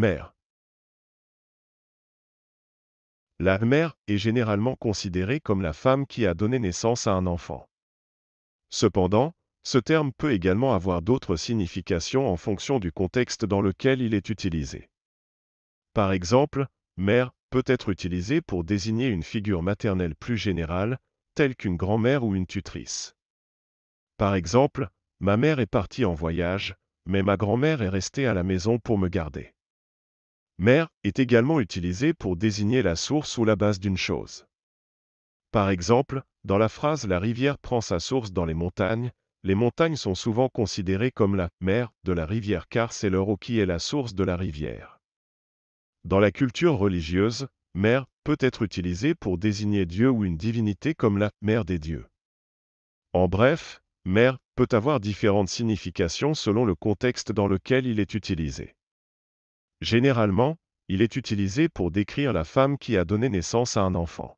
Mère. La mère est généralement considérée comme la femme qui a donné naissance à un enfant. Cependant, ce terme peut également avoir d'autres significations en fonction du contexte dans lequel il est utilisé. Par exemple, mère peut être utilisée pour désigner une figure maternelle plus générale, telle qu'une grand-mère ou une tutrice. Par exemple, ma mère est partie en voyage, mais ma grand-mère est restée à la maison pour me garder. Mère est également utilisé pour désigner la source ou la base d'une chose. Par exemple, dans la phrase La rivière prend sa source dans les montagnes, les montagnes sont souvent considérées comme la mer de la rivière car c'est leur eau qui est la source de la rivière. Dans la culture religieuse, mère peut être utilisée pour désigner Dieu ou une divinité comme la mère des dieux. En bref, mère peut avoir différentes significations selon le contexte dans lequel il est utilisé. Généralement, il est utilisé pour décrire la femme qui a donné naissance à un enfant.